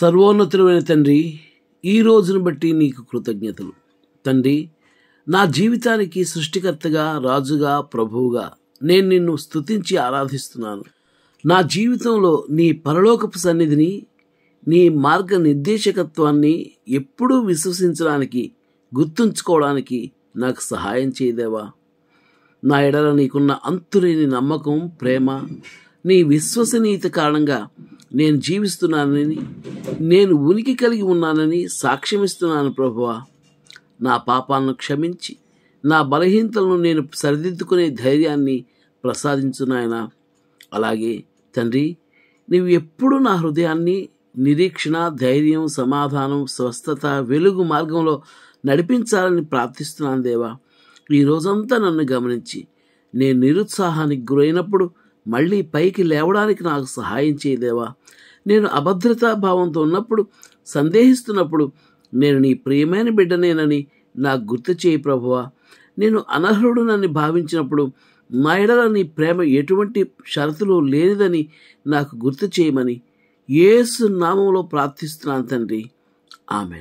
సర్వోన్నతుడైన తండ్రి ఈ రోజును బట్టి నీకు కృతజ్ఞతలు తండ్రి నా జీవితానికి సృష్టికర్తగా రాజుగా ప్రభువుగా నేను నిన్ను స్తుతించి ఆరాధిస్తున్నాను నా జీవితంలో నీ పరలోకపు సన్నిధిని నీ మార్గ నిర్దేశకత్వాన్ని ఎప్పుడూ విశ్వసించడానికి గుర్తుంచుకోవడానికి నాకు సహాయం చేయదేవా నా ఎడల నీకున్న అంతులేని నమ్మకం ప్రేమ నీ విశ్వసనీయత కారణంగా నేను జీవిస్తున్నానని నేను ఉనికి కలిగి ఉన్నానని సాక్ష్యమిస్తున్నాను ప్రభువా నా పాపాలను క్షమించి నా బలహీనతలను నేను సరిదిద్దుకునే ధైర్యాన్ని ప్రసాదించున్నాయన అలాగే తండ్రి నీవు ఎప్పుడు నా హృదయాన్ని నిరీక్షణ ధైర్యం సమాధానం స్వస్థత వెలుగు మార్గంలో నడిపించాలని ప్రార్థిస్తున్నాను దేవా ఈ రోజంతా నన్ను గమనించి నేను నిరుత్సాహానికి గురైనప్పుడు మళ్ళీ పైకి లేవడానికి నాకు సహాయం చేయదేవా నేను అభద్రతా భావంతో ఉన్నప్పుడు సందేహిస్తున్నప్పుడు నేను నీ ప్రియమైన బిడ్డనేనని నాకు గుర్తు చేయి ప్రభువా నేను అనర్హుడు నన్ను భావించినప్పుడు నా ఎడల నీ ప్రేమ ఎటువంటి షరతులు లేనిదని నాకు గుర్తు చేయమని ఏసు నామంలో ప్రార్థిస్తున్నాను తండ్రి ఆమె